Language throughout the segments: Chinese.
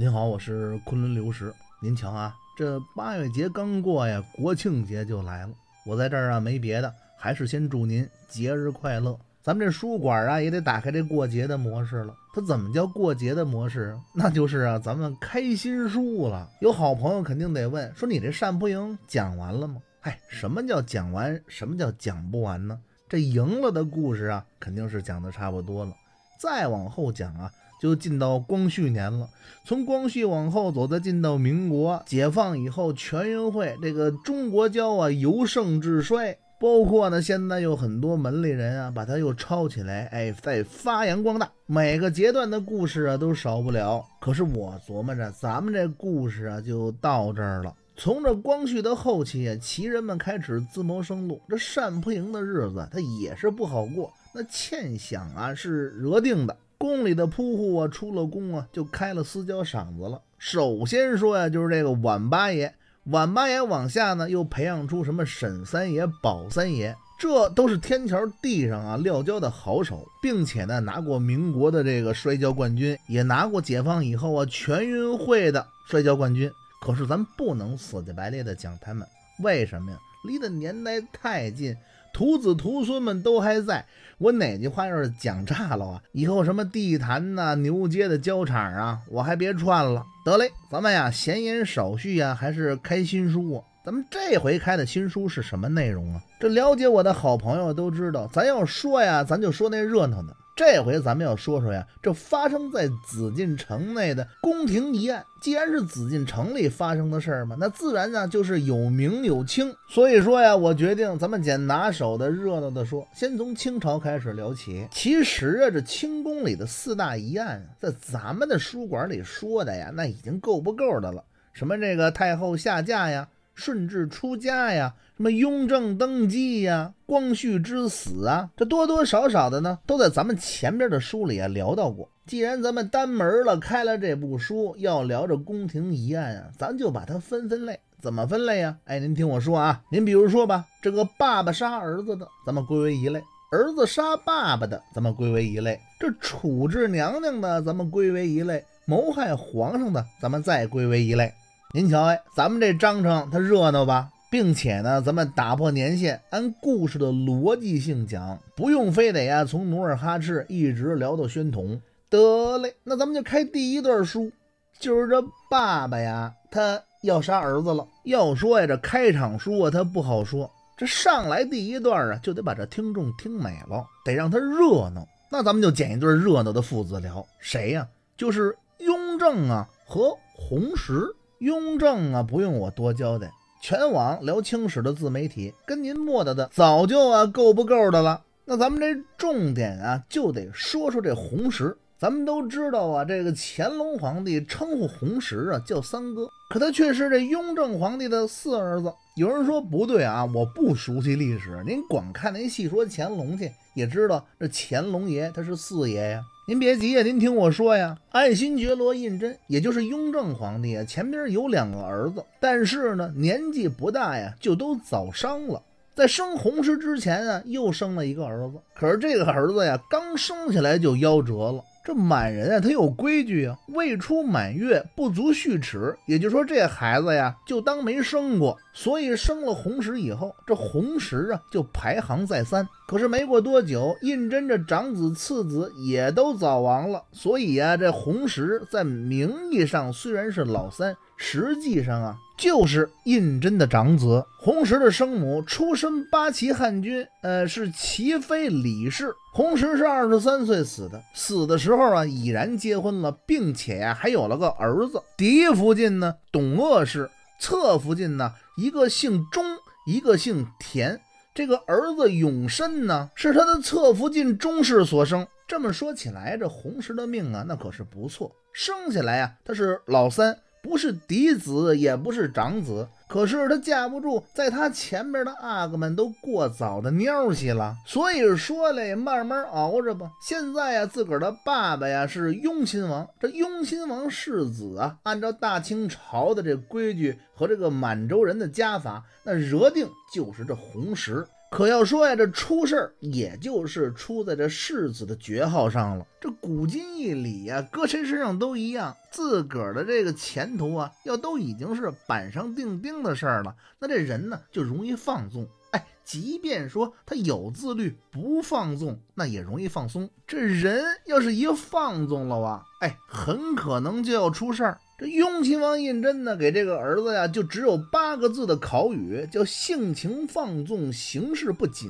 您好，我是昆仑刘石。您瞧啊，这八月节刚过呀，国庆节就来了。我在这儿啊，没别的，还是先祝您节日快乐。咱们这书馆啊，也得打开这过节的模式了。它怎么叫过节的模式？那就是啊，咱们开心书了。有好朋友肯定得问，说你这扇扑赢讲完了吗？嗨，什么叫讲完？什么叫讲不完呢？这赢了的故事啊，肯定是讲的差不多了。再往后讲啊。就进到光绪年了，从光绪往后走，再进到民国，解放以后，全运会这个中国交啊由盛至衰，包括呢现在有很多门里人啊把它又抄起来，哎，再发扬光大。每个阶段的故事啊都少不了。可是我琢磨着，咱们这故事啊就到这儿了。从这光绪的后期，啊，旗人们开始自谋生路，这单扑营的日子他也是不好过，那欠饷啊是惹定的。宫里的铺户啊，出了宫啊，就开了私交赏子了。首先说呀，就是这个晚八爷，晚八爷往下呢，又培养出什么沈三爷、宝三爷，这都是天桥地上啊撂跤的好手，并且呢，拿过民国的这个摔跤冠军，也拿过解放以后啊全运会的摔跤冠军。可是咱不能死乞白赖的讲他们，为什么呀？离得年代太近。徒子徒孙们都还在我哪句话要是讲炸了啊，以后什么地坛呐、牛街的交场啊，我还别串了。得嘞，咱们呀，闲言少叙呀，还是开新书啊。咱们这回开的新书是什么内容啊？这了解我的好朋友都知道，咱要说呀，咱就说那热闹的。这回咱们要说说呀，这发生在紫禁城内的宫廷疑案。既然是紫禁城里发生的事儿嘛，那自然呢就是有名有清。所以说呀，我决定咱们捡拿手的、热闹的说，先从清朝开始聊起。其实啊，这清宫里的四大疑案，在咱们的书馆里说的呀，那已经够不够的了。什么这个太后下嫁呀？顺治出家呀，什么雍正登基呀，光绪之死啊，这多多少少的呢，都在咱们前边的书里啊聊到过。既然咱们单门了，开了这部书，要聊这宫廷疑案啊，咱就把它分分类。怎么分类呀？哎，您听我说啊，您比如说吧，这个爸爸杀儿子的，咱们归为一类；儿子杀爸爸的，咱们归为一类；这处置娘娘的，咱们归为一类；谋害皇上的，咱们再归为一类。您瞧，哎，咱们这章程它热闹吧，并且呢，咱们打破年限，按故事的逻辑性讲，不用非得呀从努尔哈赤一直聊到宣统。得嘞，那咱们就开第一段书，就是这爸爸呀，他要杀儿子了。要说呀，这开场书啊，他不好说，这上来第一段啊，就得把这听众听美了，得让他热闹。那咱们就捡一对热闹的父子聊，谁呀？就是雍正啊和弘时。雍正啊，不用我多交代，全网聊清史的自媒体跟您磨叨的早就啊够不够的了。那咱们这重点啊，就得说说这弘时。咱们都知道啊，这个乾隆皇帝称呼弘时啊叫三哥，可他却是这雍正皇帝的四儿子。有人说不对啊，我不熟悉历史，您光看那戏说乾隆去，也知道这乾隆爷他是四爷呀。您别急呀，您听我说呀，爱新觉罗胤禛，也就是雍正皇帝啊，前边有两个儿子，但是呢年纪不大呀，就都早殇了。在生弘时之前啊，又生了一个儿子，可是这个儿子呀，刚生下来就夭折了。这满人啊，他有规矩啊，未出满月不足序齿，也就是说，这孩子呀，就当没生过。所以生了红十以后，这红十啊就排行在三。可是没过多久，胤禛这长子、次子也都早亡了，所以啊，这红十在名义上虽然是老三。实际上啊，就是胤禛的长子弘时的生母出身八旗汉军，呃，是齐妃李氏。弘时是二十三岁死的，死的时候啊，已然结婚了，并且呀，还有了个儿子。嫡福晋呢，董鄂氏；侧福晋呢，一个姓钟，一个姓田。这个儿子永申呢，是他的侧福晋钟氏所生。这么说起来，这弘时的命啊，那可是不错。生下来啊，他是老三。不是嫡子，也不是长子，可是他架不住在他前面的阿哥们都过早的尿去了，所以说嘞，慢慢熬着吧。现在呀，自个儿的爸爸呀是雍亲王，这雍亲王世子啊，按照大清朝的这规矩和这个满洲人的家法，那惹定就是这红石。可要说呀，这出事儿，也就是出在这世子的爵号上了。这古今一理呀，搁谁身上都一样。自个儿的这个前途啊，要都已经是板上钉钉的事儿了，那这人呢，就容易放纵。哎，即便说他有自律，不放纵，那也容易放松。这人要是一放纵了哇，哎，很可能就要出事儿。这雍亲王胤禛呢，给这个儿子呀，就只有八个字的考语，叫性情放纵，行事不谨。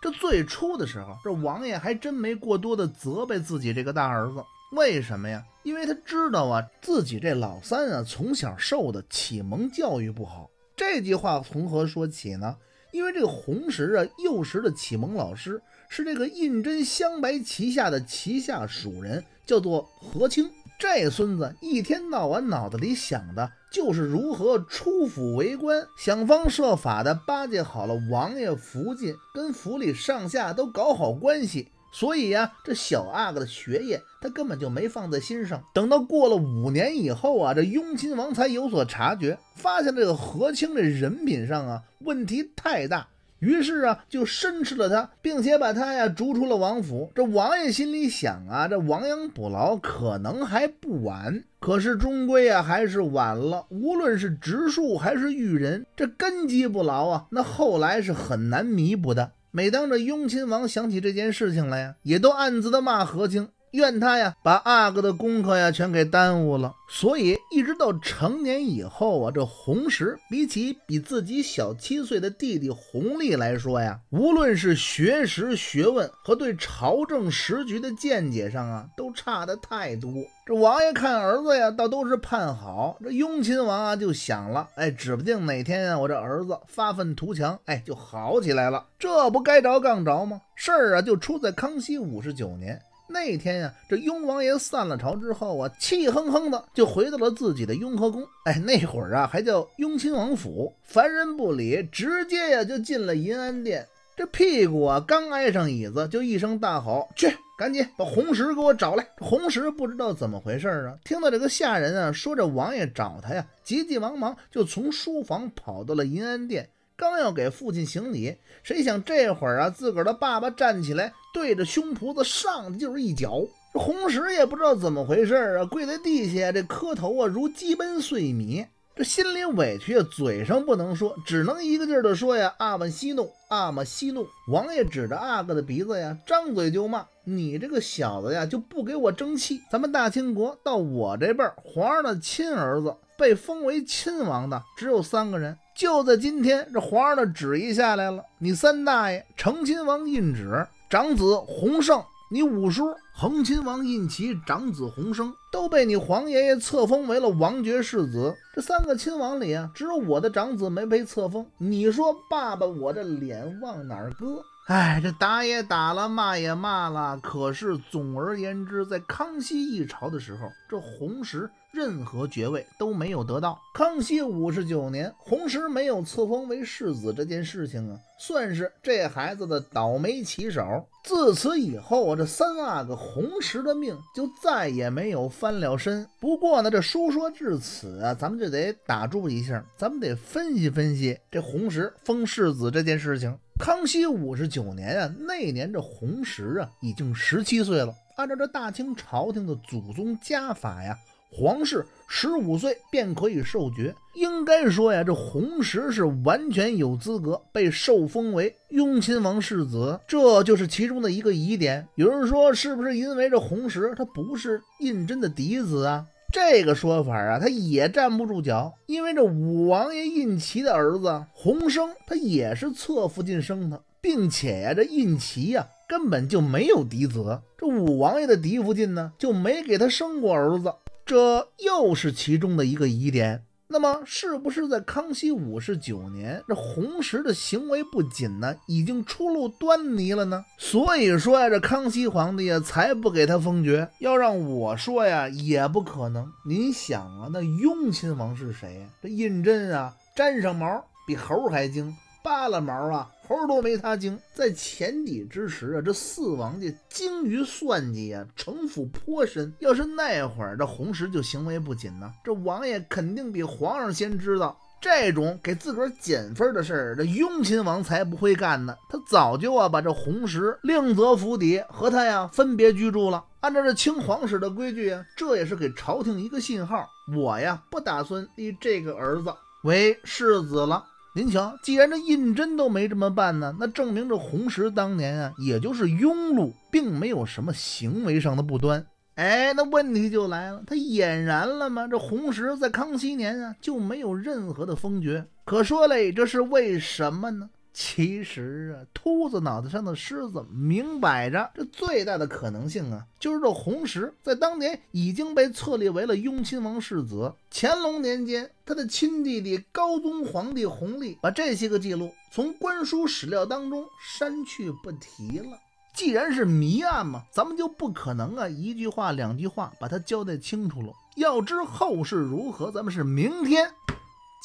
这最初的时候，这王爷还真没过多的责备自己这个大儿子。为什么呀？因为他知道啊，自己这老三啊，从小受的启蒙教育不好。这句话从何说起呢？因为这个弘时啊，幼时的启蒙老师是这个胤禛镶白旗下的旗下属人，叫做和清。这孙子一天到晚脑子里想的就是如何出府为官，想方设法的巴结好了王爷、福晋，跟府里上下都搞好关系。所以呀，这小阿哥的学业他根本就没放在心上。等到过了五年以后啊，这雍亲王才有所察觉，发现这个和亲这人品上啊问题太大。于是啊，就申斥了他，并且把他呀逐出了王府。这王爷心里想啊，这亡羊补牢可能还不晚，可是终归啊还是晚了。无论是植树还是育人，这根基不牢啊，那后来是很难弥补的。每当这雍亲王想起这件事情来呀，也都暗自的骂和亲。怨他呀，把阿哥的功课呀全给耽误了，所以一直到成年以后啊，这弘时比起比自己小七岁的弟弟弘历来说呀，无论是学识、学问和对朝政时局的见解上啊，都差的太多。这王爷看儿子呀，倒都是盼好。这雍亲王啊，就想了，哎，指不定哪天啊，我这儿子发愤图强，哎，就好起来了。这不该着杠着吗？事儿啊，就出在康熙五十九年。那天呀，这雍王爷散了朝之后啊，气哼哼的就回到了自己的雍和宫，哎，那会儿啊还叫雍亲王府，凡人不理，直接呀就进了银安殿。这屁股啊刚挨上椅子，就一声大吼：“去，赶紧把红石给我找来！”这红石不知道怎么回事啊，听到这个下人啊说这王爷找他呀，急急忙忙就从书房跑到了银安殿。刚要给父亲行礼，谁想这会儿啊，自个儿的爸爸站起来，对着胸脯子上的就是一脚。这红石也不知道怎么回事儿啊，跪在地下这磕头啊，如鸡奔碎米。这心里委屈啊，嘴上不能说，只能一个劲儿的说呀：“阿玛息怒，阿玛息怒！”王爷指着阿哥的鼻子呀，张嘴就骂：“你这个小子呀，就不给我争气！咱们大清国到我这辈儿，皇上的亲儿子。”被封为亲王的只有三个人，就在今天，这皇上的旨意下来了。你三大爷成亲王胤祉长子洪胜，你五叔恒亲王胤祺长子洪生，都被你皇爷爷册封为了王爵世子。这三个亲王里啊，只有我的长子没被册封。你说，爸爸，我这脸往哪搁？哎，这打也打了，骂也骂了。可是总而言之，在康熙一朝的时候，这弘时任何爵位都没有得到。康熙五十九年，弘时没有册封为世子这件事情啊，算是这孩子的倒霉棋手。自此以后，这三阿哥弘时的命就再也没有翻了身。不过呢，这书说至此啊，咱们就得打住一下，咱们得分析分析这弘时封世子这件事情。康熙五十九年啊，那年这弘时啊已经十七岁了。按照这大清朝廷的祖宗家法呀，皇室十五岁便可以受爵。应该说呀，这弘时是完全有资格被受封为雍亲王世子，这就是其中的一个疑点。有人说，是不是因为这弘时他不是胤禛的嫡子啊？这个说法啊，他也站不住脚，因为这武王爷胤祺的儿子洪生，他也是侧福晋生的，并且呀，这胤祺呀根本就没有嫡子，这武王爷的嫡福晋呢就没给他生过儿子，这又是其中的一个疑点。那么，是不是在康熙五十九年，这弘时的行为不仅呢？已经初露端倪了呢？所以说呀，这康熙皇帝呀，才不给他封爵。要让我说呀，也不可能。您想啊，那雍亲王是谁呀？这胤禛啊，沾上毛比猴还精。拉了毛啊，猴都没他精。在前底之时啊，这四王爷精于算计啊，城府颇深。要是那会儿这红石就行为不谨呢，这王爷肯定比皇上先知道这种给自个儿减分的事儿。这雍亲王才不会干呢，他早就啊把这红石另择府邸和他呀分别居住了。按照这清皇室的规矩啊，这也是给朝廷一个信号：我呀不打算立这个儿子为世子了。您瞧，既然这胤禛都没这么办呢，那证明这弘时当年啊，也就是庸碌，并没有什么行为上的不端。哎，那问题就来了，他俨然了吗？这弘时在康熙年啊，就没有任何的封爵，可说嘞，这是为什么呢？其实啊，秃子脑袋上的虱子，明摆着，这最大的可能性啊，就是这红石在当年已经被册立为了雍亲王世子。乾隆年间，他的亲弟弟高宗皇帝弘历，把这些个记录从官书史料当中删去不提了。既然是谜案嘛，咱们就不可能啊，一句话两句话把它交代清楚了。要知后事如何，咱们是明天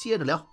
接着聊。